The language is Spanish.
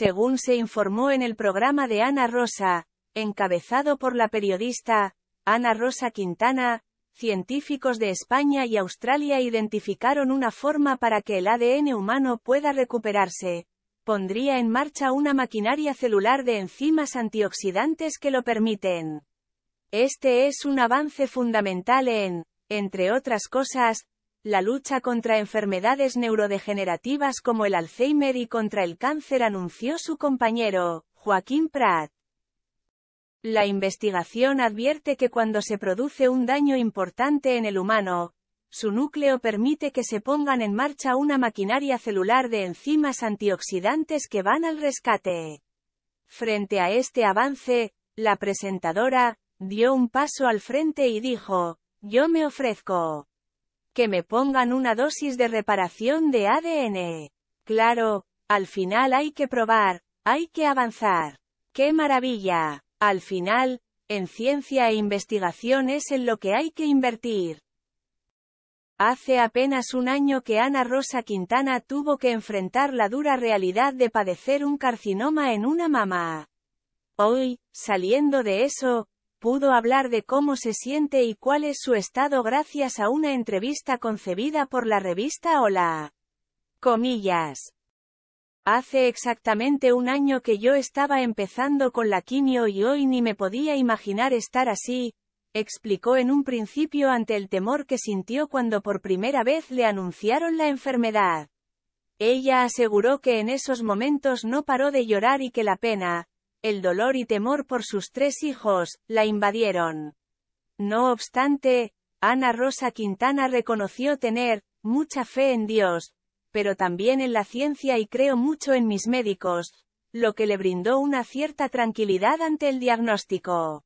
según se informó en el programa de Ana Rosa, encabezado por la periodista, Ana Rosa Quintana, científicos de España y Australia identificaron una forma para que el ADN humano pueda recuperarse. Pondría en marcha una maquinaria celular de enzimas antioxidantes que lo permiten. Este es un avance fundamental en, entre otras cosas, la lucha contra enfermedades neurodegenerativas como el Alzheimer y contra el cáncer anunció su compañero, Joaquín Prat. La investigación advierte que cuando se produce un daño importante en el humano, su núcleo permite que se pongan en marcha una maquinaria celular de enzimas antioxidantes que van al rescate. Frente a este avance, la presentadora, dio un paso al frente y dijo, yo me ofrezco que me pongan una dosis de reparación de ADN. Claro, al final hay que probar, hay que avanzar. ¡Qué maravilla! Al final, en ciencia e investigación es en lo que hay que invertir. Hace apenas un año que Ana Rosa Quintana tuvo que enfrentar la dura realidad de padecer un carcinoma en una mama. Hoy, saliendo de eso, pudo hablar de cómo se siente y cuál es su estado gracias a una entrevista concebida por la revista Hola. Comillas. Hace exactamente un año que yo estaba empezando con la quimio y hoy ni me podía imaginar estar así, explicó en un principio ante el temor que sintió cuando por primera vez le anunciaron la enfermedad. Ella aseguró que en esos momentos no paró de llorar y que la pena, el dolor y temor por sus tres hijos, la invadieron. No obstante, Ana Rosa Quintana reconoció tener mucha fe en Dios, pero también en la ciencia y creo mucho en mis médicos, lo que le brindó una cierta tranquilidad ante el diagnóstico.